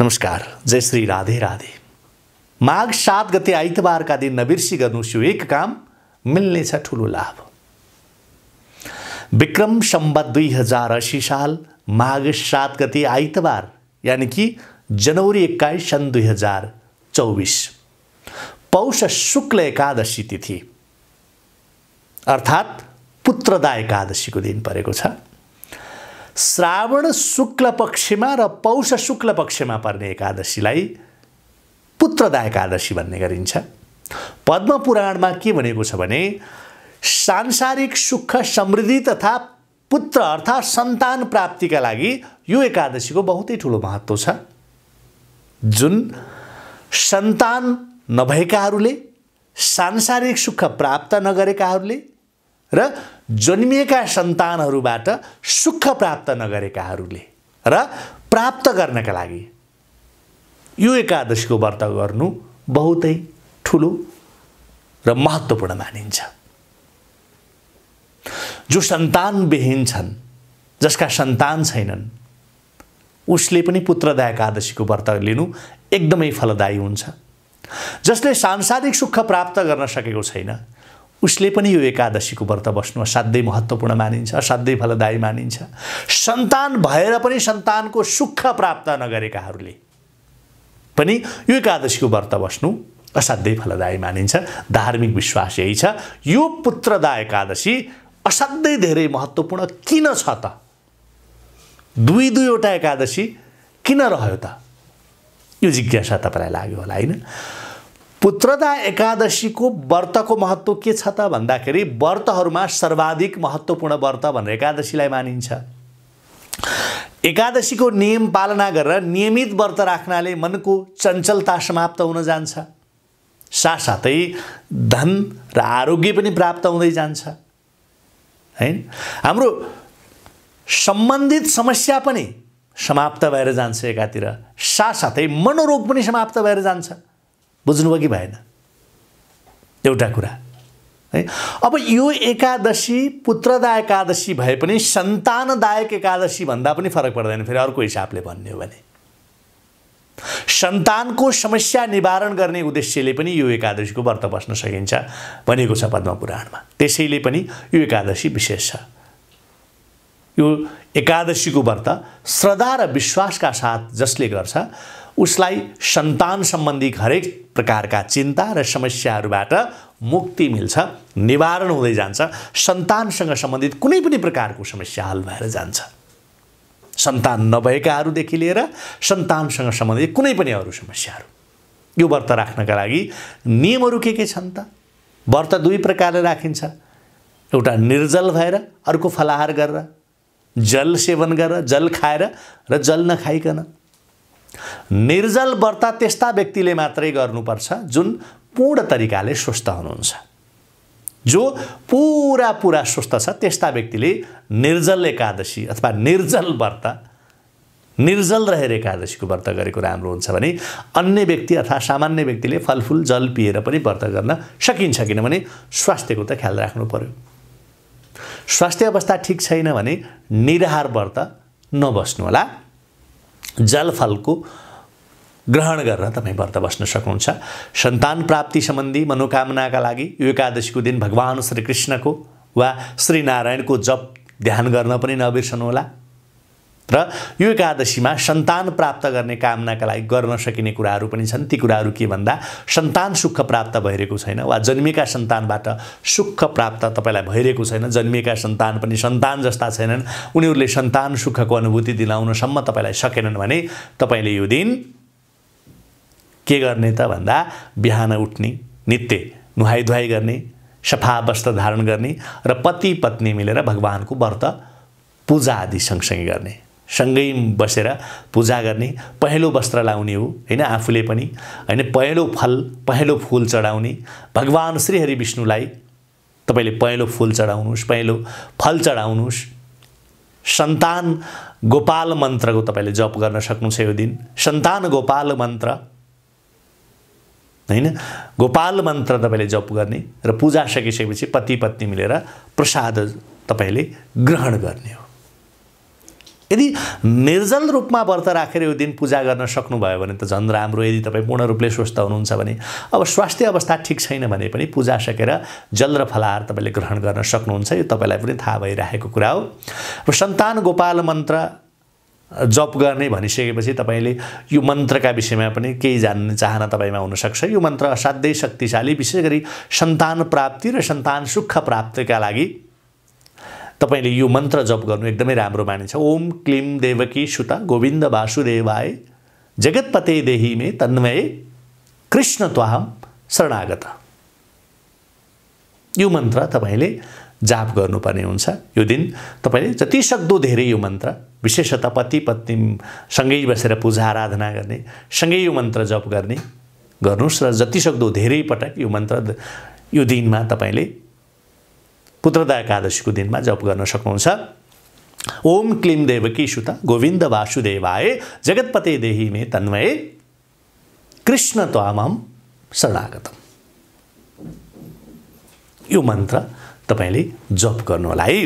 नमस्कार जय श्री राधे राधे माघ सात गते का दिन नबिर्सी गर्नुहोस् एक काम मिल्नेछ ठुलो लाभ विक्रम सम्बत दुई हजार असी साल माघ सात गते आइतबार यानि कि जनवरी एक्काइस सन् दुई हजार चौबिस पौष शुक्ल एकादशी तिथि अर्थात् पुत्रदा एकादशीको दिन परेको छ श्रावण शुक्ल पक्षमा र पौष शुक्ल पक्षमा पर्ने एकादशीलाई पुत्रदा एकादशी भन्ने गरिन्छ पद्म पुराणमा के भनेको छ भने सांसारिक सुख समृद्धि तथा पुत्र अर्थात् सन्तान प्राप्तिका लागि यो एकादशीको बहुतै ठुलो महत्त्व छ जुन सन्तान नभएकाहरूले सांसारिक सुख प्राप्त नगरेकाहरूले र जन्मिएका सन्तानहरूबाट सुख प्राप्त नगरेकाहरूले र प्राप्त गर्नका लागि यो एकादशीको व्रत गर्नु बहुतै ठुलो र महत्त्वपूर्ण मानिन्छ जो सन्तान विहीन छन् जसका सन्तान छैनन् उसले पनि पुत्रदा एकादशीको व्रत लिनु एकदमै फलदायी हुन्छ जसले सांसारिक सुख प्राप्त गर्न सकेको छैन उसले पनि यो एकादशीको व्रत बस्नु असाध्यै महत्त्वपूर्ण मानिन्छ असाध्यै फलदायी मानिन्छ सन्तान भएर पनि सन्तानको सुख प्राप्त नगरेकाहरूले पनि यो एकादशीको व्रत बस्नु असाध्यै फलदायी मानिन्छ धार्मिक विश्वास यही छ यो पुत्रदा एकादशी असाध्यै धेरै महत्त्वपूर्ण किन छ त दुई दुईवटा एकादशी किन रह्यो त यो जिज्ञासा तपाईँलाई लाग्यो होला होइन पुत्रदा एकादशीको व्रतको महत्त्व के छ त भन्दाखेरि व्रतहरूमा सर्वाधिक महत्त्वपूर्ण व्रत भनेर एकादशीलाई मानिन्छ एकादशीको नियम पालना गरेर नियमित व्रत राख्नाले मनको चञ्चलता समाप्त हुन जान्छ साथसाथै धन र आरोग्य पनि प्राप्त हुँदै जान्छ है हाम्रो सम्बन्धित समस्या पनि समाप्त भएर जान्छ एकातिर साथसाथै मनोरोग पनि समाप्त भएर जान्छ बुझ्नुभयो कि भएन एउटा कुरा है अब यो एकादशी पुत्रदा एकादशी भए पनि सन्तानदायक एकादशी भन्दा पनि फरक पर्दैन फेरि अर्को हिसाबले भन्ने हो भने सन्तानको समस्या निवारण गर्ने उद्देश्यले पनि यो एकादशीको व्रत बस्न सकिन्छ भनेको छ पद्म पुराणमा त्यसैले पनि यो एकादशी विशेष छ यो एकादशीको व्रत श्रद्धा र विश्वासका साथ जसले गर्छ उसलाई सन्तान सम्बन्धी हरेक प्रकारका चिन्ता र समस्याहरूबाट मुक्ति मिल्छ निवारण हुँदै जान्छ सन्तानसँग सम्बन्धित कुनै पनि प्रकारको समस्या हल भएर जान्छ सन्तान नभएकाहरूदेखि लिएर सन्तानसँग सम्बन्धित कुनै पनि अरू समस्याहरू यो व्रत राख्नका लागि नियमहरू के के छन् त व्रत दुई प्रकारले राखिन्छ एउटा निर्जल भएर अर्को फलाहार गरेर जल सेवन गरेर जल खाएर र जल नखाइकन निर्जल व्रत त्यस्ता व्यक्तिले मात्रै गर्नुपर्छ जुन पूर्ण तरिकाले स्वस्थ हुनुहुन्छ जो पुरा पुरा स्वस्थ छ त्यस्ता व्यक्तिले निर्जल एकादशी अथवा निर्जल व्रत निर्जल रहेर एकादशीको व्रत गरेको राम्रो हुन्छ भने अन्य व्यक्ति अथवा सामान्य व्यक्तिले फलफुल जल पिएर पनि व्रत गर्न सकिन्छ किनभने स्वास्थ्यको त ख्याल राख्नु पऱ्यो स्वास्थ्य अवस्था ठिक छैन भने निराहार व्रत होला जलफलको ग्रहण गरेर तपाईँ व्रत बस्न सक्नुहुन्छ सन्तान प्राप्ति सम्बन्धी मनोकामनाका लागि यो एकादशीको दिन भगवान् श्रीकृष्णको वा श्रीनारायणको जप ध्यान गर्न पनि नबिर्सनुहोला र यो एकादशीमा सन्तान प्राप्त गर्ने कामनाका लागि गर्न सकिने कुराहरू पनि छन् ती कुराहरू के भन्दा सन्तान सुख प्राप्त भइरहेको छैन वा जन्मिएका सन्तानबाट सुख प्राप्त तपाईँलाई भइरहेको छैन जन्मिएका सन्तान पनि सन्तान जस्ता छैनन् उनीहरूले सन्तान सुखको अनुभूति दिलाउनसम्म तपाईँलाई सकेनन् भने तपाईँले यो दिन के गर्ने त भन्दा बिहान उठ्ने नित्य नुहाइ धुवाइ गर्ने सफा वस्त्र धारण गर्ने र पति पत्नी मिलेर भगवानको व्रत पूजा आदि सँगसँगै गर्ने सँगै बसेर पूजा गर्ने पहेँलो वस्त्र लाउने हो होइन आफूले पनि होइन पहेँलो फल पहेँलो फुल चढाउने भगवान् श्रीहरि विष्णुलाई तपाईँले पहेँलो फुल चढाउनुहोस् पहेँलो फल चढाउनुहोस् सन्तान गोपाल मन्त्रको तपाईँले जप गर्न सक्नुहुन्छ यो दिन सन्तान गोपाल मन्त्र होइन गोपाल मन्त्र तपाईँले जप गर्ने र पूजा सकिसकेपछि पति पत्नी मिलेर प्रसाद तपाईँले ग्रहण गर्ने हो यदि निर्जल रूपमा व्रत राखेर यो दिन पूजा गर्न सक्नुभयो भने त झन् राम्रो यदि तपाईँ पूर्ण रूपले स्वस्थ हुनुहुन्छ भने अब स्वास्थ्य अवस्था ठिक छैन भने पनि पूजा सकेर जल र फलाहार तपाईँले ग्रहण गर्न सक्नुहुन्छ यो तपाईँलाई पनि थाहा भइराखेको कुरा हो र सन्तान गोपाल मन्त्र जप गर्ने भनिसकेपछि तपाईँले यो मन्त्रका विषयमा पनि केही जान्ने चाहना तपाईँमा हुनसक्छ यो मन्त्र असाध्यै शक्तिशाली विशेष गरी सन्तान प्राप्ति र सन्तान सुख प्राप्तिका लागि तपाईँले यो मन्त्र जप गर्नु एकदमै राम्रो मानिन्छ ओम क्लिम देवकी सुता गोविन्द वासुदेवाय जगतपते देही मे तन्मय कृष्ण त्वाहम शरणागत यो मन्त्र तपाईँले जाप गर्नुपर्ने हुन्छ यो दिन तपाईँले सक्दो धेरै यो मन्त्र विशेषतः पति पत्नी सँगै बसेर पूजा आराधना गर्ने सँगै यो मन्त्र जप गर्ने गर्नुहोस् र जतिसक्दो धेरै पटक यो मन्त्र यो दिनमा तपाईँले पुत्रदा एकादशीको दिनमा जप गर्न सक्नुहुन्छ ओम क्लिम देवकी सुत गोविन्द वासुदेवाय जगतपते देही मे तन्मय कृष्ण त्वामाम शरणागतम यो मन्त्र तपाईँले जप होला है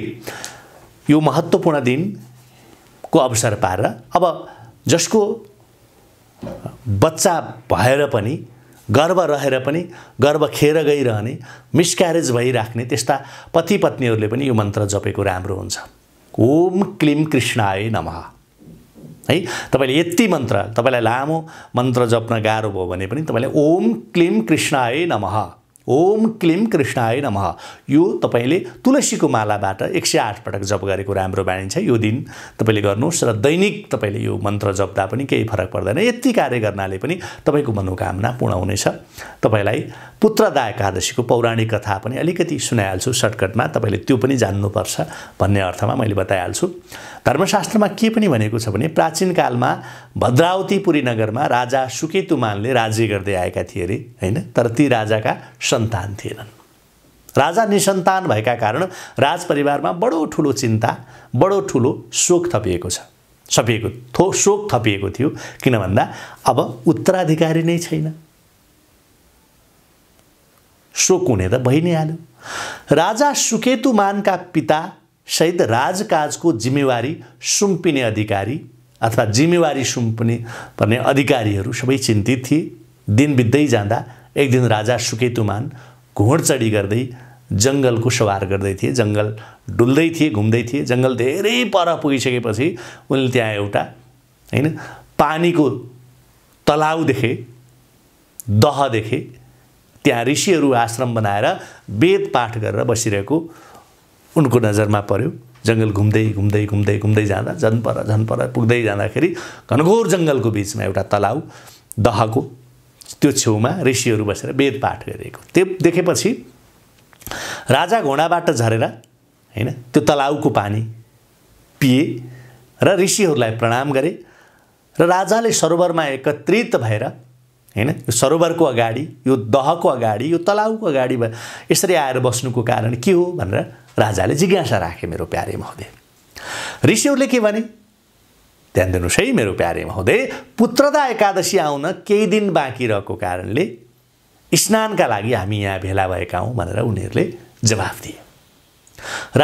यो महत्त्वपूर्ण दिनको अवसर पाएर अब जसको बच्चा भएर पनि गर्व रहेर पनि गर्व खेर गइरहने मिसक्यारेज भइराख्ने त्यस्ता पति पत्नीहरूले पनि यो मन्त्र जपेको राम्रो हुन्छ ओम क्लिम कृष्णाय नम है तपाईँले यति मन्त्र तपाईँलाई लामो मन्त्र जप्न गाह्रो भयो भने पनि तपाईँले ओम क्लिम कृष्णाय नमः ओम क्लिम कृष्णाय नम यो तपाईँले तुलसीको मालाबाट एक सय आठ पटक जप गरेको राम्रो मानिन्छ यो दिन तपाईँले गर्नुहोस् र दैनिक तपाईँले यो मन्त्र जप्दा पनि केही फरक पर्दैन यति कार्य गर्नाले पनि तपाईँको मनोकामना पूर्ण हुनेछ तपाईँलाई पुत्रदा एकादशीको पौराणिक कथा पनि अलिकति सुनाइहाल्छु सर्टकटमा तपाईँले त्यो पनि जान्नुपर्छ भन्ने अर्थमा मैले बताइहाल्छु धर्मशास्त्रमा के पनि भनेको छ भने प्राचीन कालमा भद्रावतीपुरी नगरमा राजा सुकेतुमानले राज्य गर्दै आएका थिए अरे होइन तर ती राजाका सन्तान थिएनन् राजा निसन्तान भएका कारण राजपरिवारमा बडो ठुलो चिन्ता बडो ठुलो शोक थपिएको छ सपिएको थो शोक थपिएको थियो किन भन्दा अब उत्तराधिकारी नै छैन शोक हुने त भइ नै हाल्यो राजा सुकेतुमानका पिता सहित राजकाजको जिम्मेवारी सुम्पिने अधिकारी अथवा जिम्मेवारी सुम्पिने पर्ने अधिकारीहरू सबै चिन्तित थिए दिन बित्दै जाँदा एक दिन राजा सुकेतुमान चढी गर्दै जङ्गलको सवार गर्दै थिए जङ्गल डुल्दै थिए घुम्दै थिए जङ्गल धेरै पर पुगिसकेपछि उनले त्यहाँ एउटा होइन पानीको तलाउ देखे दह देखे त्यहाँ ऋषिहरू आश्रम बनाएर वेद पाठ गरेर बसिरहेको उनको नजरमा पर्यो जङ्गल घुम्दै घुम्दै घुम्दै घुम्दै जाँदा झन् पर झन् पर पुग्दै जाँदाखेरि घनघोर जङ्गलको बिचमा एउटा तलाउ दहको त्यो छेउमा ऋषिहरू बसेर वेद पाठ गरिएको त्यो देखेपछि राजा घोडाबाट झरेर होइन त्यो तलाउको पानी पिए र ऋषिहरूलाई प्रणाम गरे र राजाले सरोवरमा एकत्रित भएर होइन यो सरोवरको अगाडि यो दहको अगाडि यो तलाउको अगाडि यसरी आएर बस्नुको कारण के हो भनेर राजाले जिज्ञासा राखे मेरो प्यारे महोदय ऋषिहरूले के भने ध्यान दिनुहोस् है मेरो प्यारे महोदय पुत्रदा एकादशी आउन केही दिन बाँकी रहेको कारणले स्नानका लागि हामी यहाँ भेला भएका हौँ भनेर उनीहरूले जवाफ दिए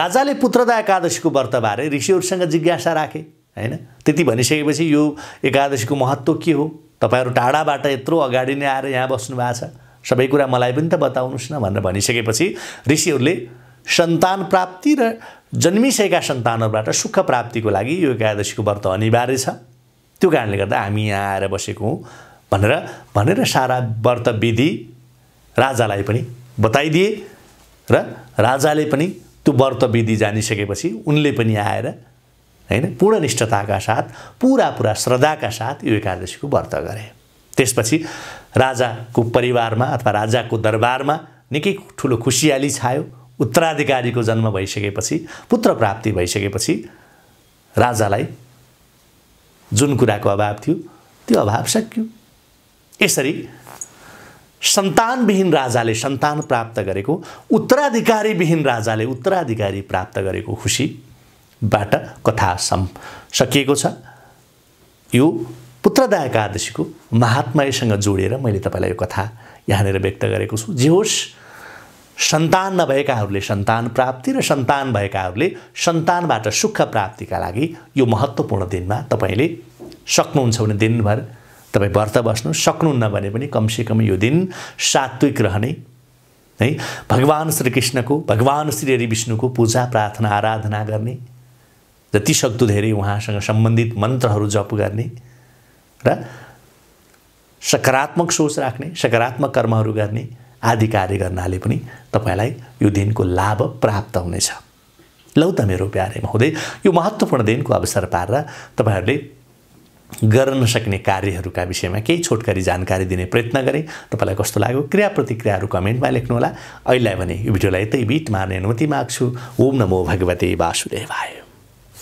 राजाले पुत्रदा एकादशीको व्रतबारे ऋषिहरूसँग जिज्ञासा राखे होइन त्यति भनिसकेपछि यो एकादशीको महत्त्व के हो तपाईँहरू टाढाबाट यत्रो अगाडि नै आएर यहाँ बस्नु भएको छ सबै कुरा मलाई पनि त बताउनुहोस् न भनेर भनिसकेपछि ऋषिहरूले सन्तान प्राप्ति र जन्मिसकेका सन्तानहरूबाट सुख प्राप्तिको लागि यो एकादशीको व्रत अनिवार्य छ त्यो कारणले गर्दा हामी यहाँ आएर बसेको हौँ भनेर भनेर सारा व्रत विधि राजालाई पनि बताइदिए र राजाले पनि त्यो व्रत विधि जानिसकेपछि उनले पनि आएर होइन पूर्ण निष्ठताका साथ पुरा पुरा श्रद्धाका साथ यो एकादशीको व्रत गरे त्यसपछि राजाको परिवारमा अथवा राजाको दरबारमा निकै ठुलो खुसियाली छायो उत्तराधिकारीको जन्म भइसकेपछि पुत्र प्राप्ति भइसकेपछि राजालाई जुन कुराको अभाव थियो त्यो अभाव सकियो यसरी सन्तानविहीन राजाले सन्तान प्राप्त गरेको उत्तराधिकारीविहीन राजाले उत्तराधिकारी प्राप्त गरेको खुसीबाट कथा सम् सकिएको छ यो पुत्रदा एकादशीको महात्मासँग जोडेर मैले तपाईँलाई यो कथा यहाँनिर व्यक्त गरेको छु जे होस् सन्तान नभएकाहरूले सन्तान प्राप्ति र सन्तान भएकाहरूले सन्तानबाट सुख प्राप्तिका लागि यो महत्त्वपूर्ण दिनमा तपाईँले सक्नुहुन्छ भने दिनभर तपाईँ व्रत बस्नु सक्नुहुन्न भने पनि कमसेकम यो दिन सात्विक रहने है भगवान् श्रीकृष्णको भगवान् श्री हरि विष्णुको पूजा प्रार्थना आराधना गर्ने जति सक्दो धेरै उहाँसँग सम्बन्धित मन्त्रहरू जप गर्ने र सकारात्मक सोच राख्ने सकारात्मक कर्महरू गर्ने आदि कार्य गर्नाले पनि तपाईँलाई यो दिनको लाभ प्राप्त हुनेछ लौ त मेरो प्यारे हुँदै यो महत्त्वपूर्ण दिनको अवसर पारेर तपाईँहरूले गर्न सक्ने कार्यहरूका विषयमा केही छोटकरी जानकारी दिने प्रयत्न गरेँ तपाईँलाई कस्तो लाग्यो क्रिया प्रतिक्रियाहरू कमेन्टमा लेख्नुहोला अहिले भने यो भिडियोलाई यतै बिट मार्ने अनुमति माग्छु ओम नमो भगवते वासुदेवाय